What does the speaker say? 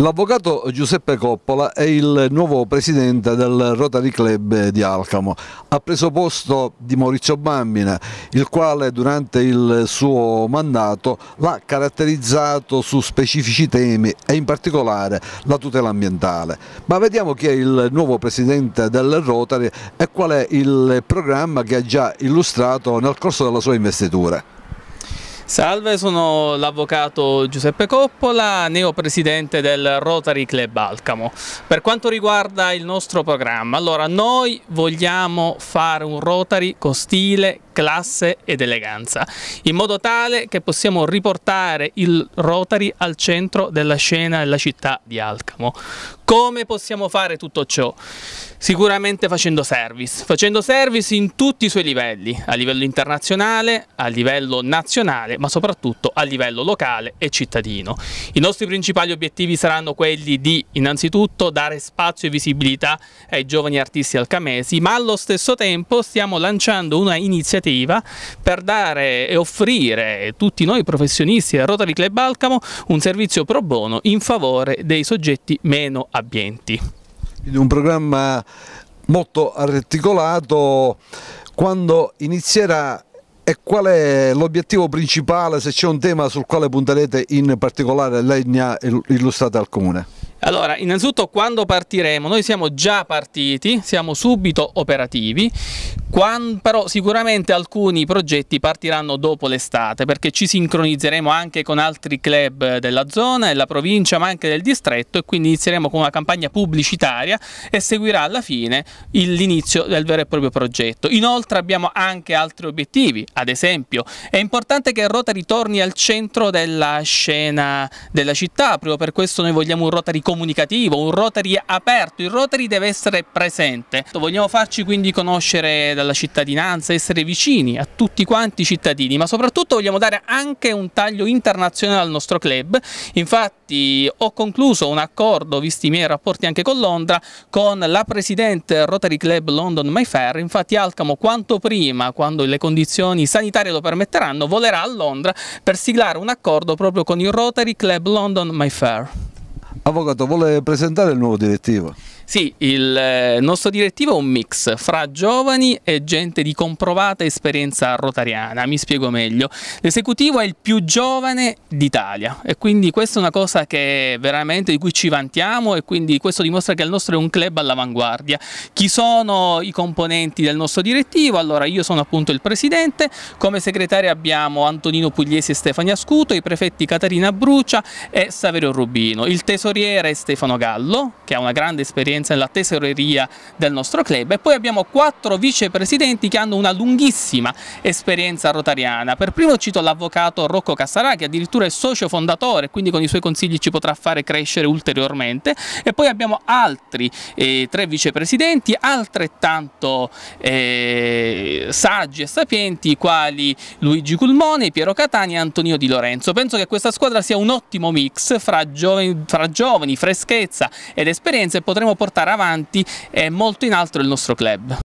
L'avvocato Giuseppe Coppola è il nuovo presidente del Rotary Club di Alcamo. Ha preso posto di Maurizio Bambina, il quale durante il suo mandato l'ha caratterizzato su specifici temi e in particolare la tutela ambientale. Ma vediamo chi è il nuovo presidente del Rotary e qual è il programma che ha già illustrato nel corso della sua investitura. Salve, sono l'avvocato Giuseppe Coppola, neopresidente del Rotary Club Alcamo. Per quanto riguarda il nostro programma, allora noi vogliamo fare un Rotary con stile, classe ed eleganza, in modo tale che possiamo riportare il Rotary al centro della scena della città di Alcamo. Come possiamo fare tutto ciò? Sicuramente facendo service, facendo service in tutti i suoi livelli, a livello internazionale, a livello nazionale, ma soprattutto a livello locale e cittadino. I nostri principali obiettivi saranno quelli di innanzitutto dare spazio e visibilità ai giovani artisti alcamesi, ma allo stesso tempo stiamo lanciando una iniziativa per dare e offrire a tutti noi professionisti del Rotary Club Alcamo un servizio pro bono in favore dei soggetti meno attivi abbienti. Quindi un programma molto articolato, quando inizierà e qual è l'obiettivo principale, se c'è un tema sul quale punterete in particolare lei ne ha illustrato al Comune? Allora, innanzitutto quando partiremo? Noi siamo già partiti, siamo subito operativi, quando, però sicuramente alcuni progetti partiranno dopo l'estate perché ci sincronizzeremo anche con altri club della zona, della provincia ma anche del distretto e quindi inizieremo con una campagna pubblicitaria e seguirà alla fine l'inizio del vero e proprio progetto. Inoltre abbiamo anche altri obiettivi, ad esempio è importante che Rotary torni al centro della scena della città, proprio per questo noi vogliamo un Rotary comunicativo, un Rotary aperto, il Rotary deve essere presente. Vogliamo farci quindi conoscere dalla cittadinanza, essere vicini a tutti quanti i cittadini, ma soprattutto vogliamo dare anche un taglio internazionale al nostro club. Infatti ho concluso un accordo, visti i miei rapporti anche con Londra, con la presidente Rotary Club London Mayfair. Infatti Alcamo quanto prima, quando le condizioni sanitarie lo permetteranno, volerà a Londra per siglare un accordo proprio con il Rotary Club London Mayfair. Avvocato, vuole presentare il nuovo direttivo? Sì, il eh, nostro direttivo è un mix fra giovani e gente di comprovata esperienza rotariana, mi spiego meglio. L'esecutivo è il più giovane d'Italia e quindi questa è una cosa che veramente di cui ci vantiamo e quindi questo dimostra che il nostro è un club all'avanguardia. Chi sono i componenti del nostro direttivo? Allora io sono appunto il presidente, come segretario abbiamo Antonino Pugliesi e Stefania Scuto, i prefetti Caterina Brucia e Saverio Rubino, il tesoriere è Stefano Gallo che ha una grande esperienza presidenza nella tesoreria del nostro club e poi abbiamo quattro vicepresidenti che hanno una lunghissima esperienza rotariana. Per primo cito l'avvocato Rocco Cassarà che addirittura è socio fondatore quindi con i suoi consigli ci potrà fare crescere ulteriormente e poi abbiamo altri eh, tre vicepresidenti altrettanto eh, saggi e sapienti quali Luigi Culmone, Piero Catani e Antonio Di Lorenzo. Penso che questa squadra sia un ottimo mix fra giovani, fra giovani freschezza ed esperienza e potremo portare portare avanti eh, molto in alto il nostro club.